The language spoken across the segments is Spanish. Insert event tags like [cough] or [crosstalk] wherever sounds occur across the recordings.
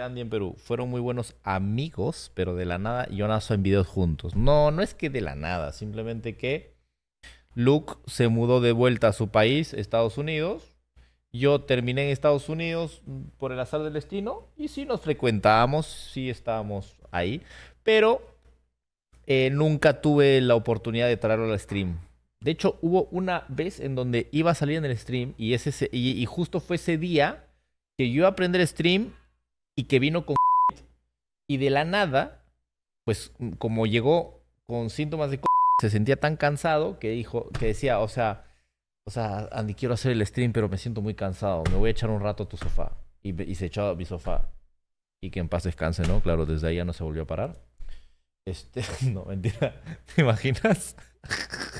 Andy en Perú fueron muy buenos amigos, pero de la nada yo nazo en videos juntos. No, no es que de la nada, simplemente que Luke se mudó de vuelta a su país, Estados Unidos. Yo terminé en Estados Unidos mm, por el azar del destino y sí nos frecuentábamos, sí estábamos ahí, pero eh, nunca tuve la oportunidad de traerlo al stream. De hecho, hubo una vez en donde iba a salir en el stream y, ese, y, justo fue ese día que yo iba a aprender stream y que vino con y de la nada, pues como llegó con síntomas de se sentía tan cansado que dijo que decía, o sea, o sea, Andy, quiero hacer el stream, pero me siento muy cansado. Me voy a echar un rato a tu sofá. Y, se echó a mi sofá. Y que en paz descanse, ¿no? Claro, desde ahí ya no se volvió a parar. Este, [laughs] no, mentira. [laughs] ¿Te imaginas? [laughs]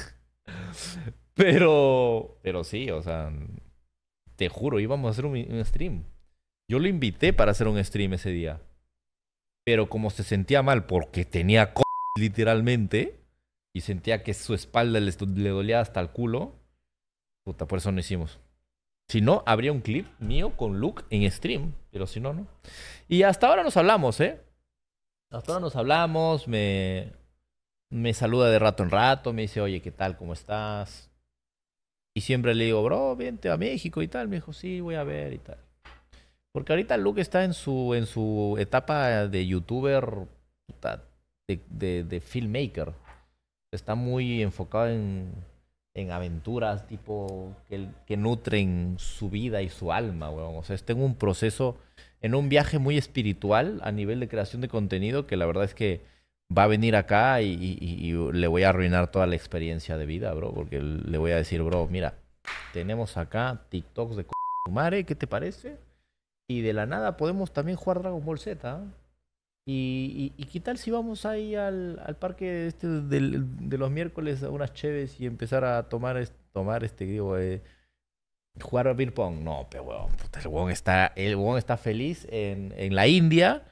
Pero, pero sí, o sea, te juro, íbamos a hacer un, un stream. Yo lo invité para hacer un stream ese día. Pero como se sentía mal porque tenía c literalmente y sentía que su espalda le, dolía hasta el culo, puta, por eso no hicimos. Si no, habría un clip mío con Luke en stream, pero si no, no. Y hasta ahora nos hablamos, ¿eh? Hasta ahora nos hablamos, me, me saluda de rato en rato, me dice, oye, ¿qué tal? ¿Cómo estás? Y siempre le digo, bro, vente a México y tal. Me dijo, sí, voy a ver y tal. Porque ahorita Luke está en su, en su etapa de youtuber, de, filmmaker. Está muy enfocado en, aventuras tipo que, nutren su vida y su alma, weón. O sea, está en un proceso, en un viaje muy espiritual a nivel de creación de contenido que la verdad es que va a venir acá y, le voy a arruinar toda la experiencia de vida, bro. Porque le voy a decir, bro, mira, tenemos acá TikToks de... C... ¿qué te parece? y de la nada podemos también jugar Dragon Ball Z. ¿ah? Y, qué tal si vamos ahí al, al parque este de, los miércoles a unas cheves y empezar a tomar, tomar este, digo, eh, jugar a pong? No, pero el weón está, el está feliz en, en la India,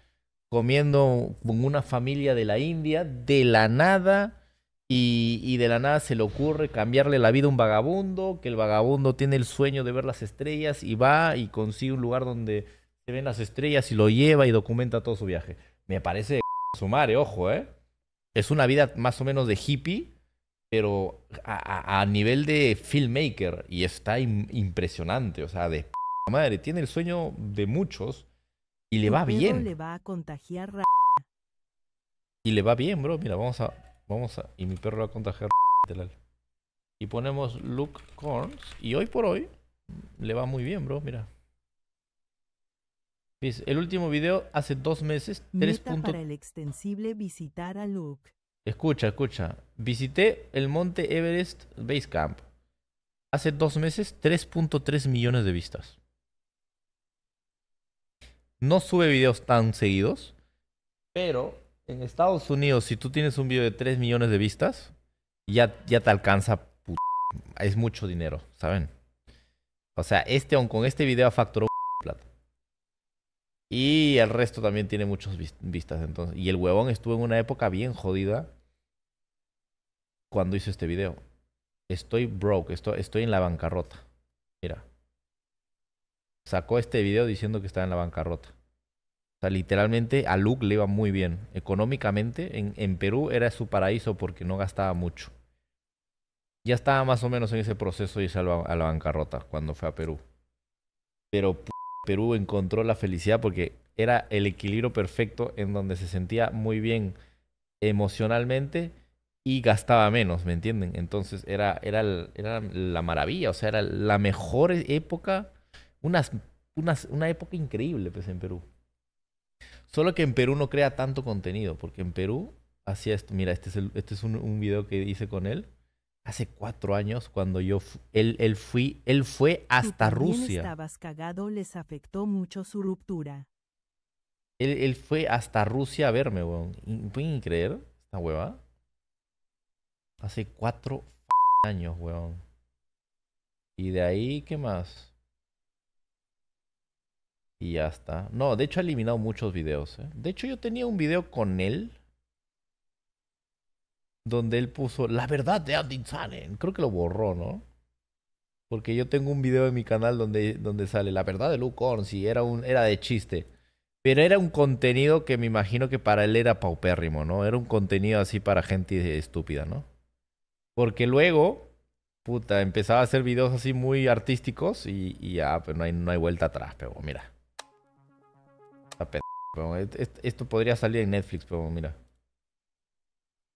comiendo con una familia de la India, de la nada y, de la nada se le ocurre cambiarle la vida a un vagabundo, que el vagabundo tiene el sueño de ver las estrellas y va y consigue un lugar donde se ven las estrellas y lo lleva y documenta todo su viaje. Me parece sumar ojo, ¿eh? Es una vida más o menos de hippie, pero a, nivel de filmmaker y está impresionante, o sea, de madre, tiene el sueño de muchos y le va bien. Le va a contagiar y le va bien, bro. Mira, vamos a Vamos a. Y mi perro va a contagiar. Y ponemos Luke Corns. Y hoy por hoy le va muy bien, bro. Mira. El último video hace dos meses. 3.3... puntos para el extensible visitar a Luke. Escucha, escucha. Visité el monte Everest Base Camp. Hace dos meses, 3.3 millones de vistas. No sube videos tan seguidos, pero en Estados Unidos, si tú tienes un video de 3 millones de vistas, ya, ya te alcanza. Es mucho dinero, ¿saben? O sea, este con este video facturó plata. Y el resto también tiene muchas vistas. Entonces. Y el huevón estuvo en una época bien jodida cuando hizo este video. Estoy broke, estoy, estoy en la bancarrota. Mira. Sacó este video diciendo que estaba en la bancarrota. O sea, literalmente a Luke le iba muy bien. Económicamente, en, Perú era su paraíso porque no gastaba mucho. Ya estaba más o menos en ese proceso de irse a la, bancarrota cuando fue a Perú. Pero Perú encontró la felicidad porque era el equilibrio perfecto en donde se sentía muy bien emocionalmente y gastaba menos, ¿me entienden? Entonces era, era, era la maravilla, o sea, era la mejor e-, época, unas, unas, una época increíble pues, en Perú. Solo que en Perú no crea tanto contenido, porque en Perú hacía esto. Mira, este es, este es un, un, video que hice con él hace cuatro años cuando yo él fui él fue hasta Rusia. Estabas cagado, les afectó mucho su ruptura. Él, él fue hasta Rusia a verme, weón. ¿Pueden creer esta hueva? Hace cuatro años, weón. Y de ahí, ¿qué más? Y ya está. No, de hecho ha eliminado muchos videos. ¿eh? De hecho yo tenía un video con él. Donde él puso la verdad de Adin Sanen. Creo que lo borró, ¿no? Porque yo tengo un video en mi canal donde, donde sale la verdad de Luke si Era, un, era de chiste. Pero era un contenido que me imagino que para él era paupérrimo, ¿no? Era un contenido así para gente estúpida, ¿no? Porque luego, puta, empezaba a hacer videos así muy artísticos y, ya, pues hay, no hay vuelta atrás, pero mira esto podría salir en Netflix, pero mira.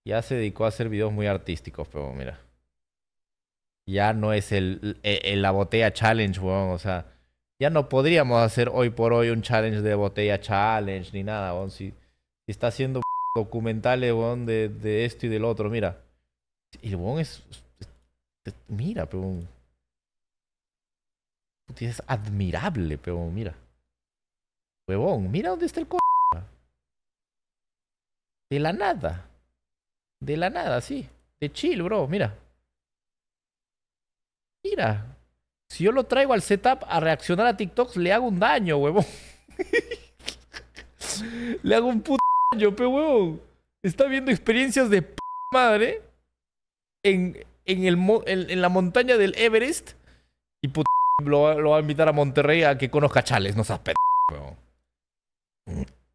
Ya se dedicó a hacer videos muy artísticos, pero mira. Ya no es e, el, la botella challenge, weón. O sea, ya no podríamos hacer hoy por hoy un challenge de botella challenge ni nada, weón. Si, está haciendo [laughs] documentales, weón, de, esto y del otro, mira. Y el weón es. mira, pero. Es admirable, pero mira. Huevón, mira dónde está el co. De la nada. De la nada, sí. De chill, bro, mira. Mira. Si yo lo traigo al setup a reaccionar a TikToks, le hago un daño, huevón. [laughs] le hago un puto daño, pe huevón. Está viendo experiencias de madre en, el, en, la montaña del Everest y puto lo, va a invitar a Monterrey a que conozca chales, no seas p***, huevón.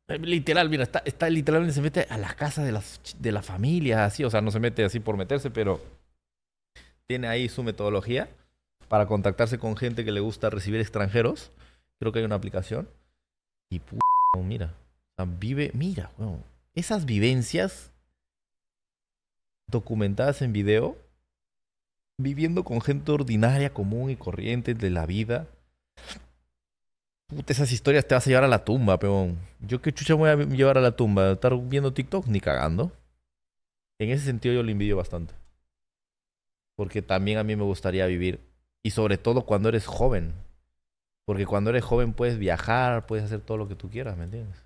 Literal, mira, está, literalmente se mete a la casa de las, de así, o sea, no se mete así por meterse, pero tiene ahí su metodología para contactarse con gente que le gusta recibir extranjeros. Creo que hay una aplicación. Y p mira, vive, mira, esas vivencias documentadas en video, viviendo con gente ordinaria, común y corriente de la vida, Puta, esas historias te vas a llevar a la tumba, peón. Yo qué chucha voy a llevar a la tumba, estar viendo TikTok ni cagando. En ese sentido yo lo envidio bastante. Porque también a mí me gustaría vivir. Y sobre todo cuando eres joven. Porque cuando eres joven puedes viajar, puedes hacer todo lo que tú quieras, ¿me entiendes?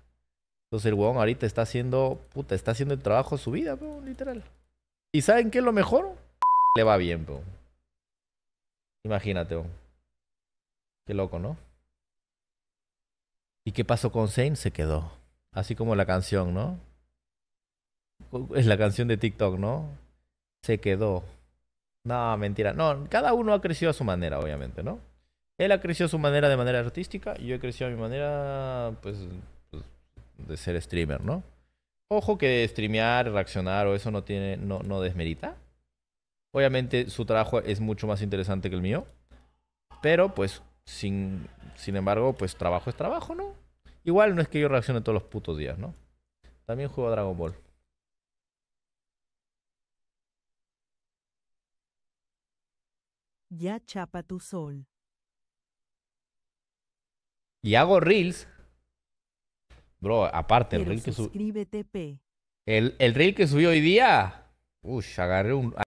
Entonces el huevón ahorita está haciendo, puta, está haciendo el trabajo de su vida, peón, literal. ¿Y saben qué es lo mejor? Le va bien, peón. Imagínate, peón. Qué loco, ¿no? ¿Y qué pasó con Zane? Se quedó. Así como la canción, ¿no? Es la canción de TikTok, ¿no? Se quedó. No, mentira. No, cada uno ha crecido a su manera, obviamente, ¿no? Él ha crecido a su manera de manera artística y yo he crecido a mi manera, pues, pues de ser streamer, ¿no? Ojo que streamear, reaccionar o eso no tiene, no, no desmerita. Obviamente su trabajo es mucho más interesante que el mío. Pero pues sin, embargo, pues trabajo es trabajo, ¿no? Igual no es que yo reaccione todos los putos días, ¿no? También juego a Dragon Ball. Ya chapa tu sol. Y hago reels. Bro, aparte, el reel que subió. El, el reel que subió hoy día. Uy, agarré un.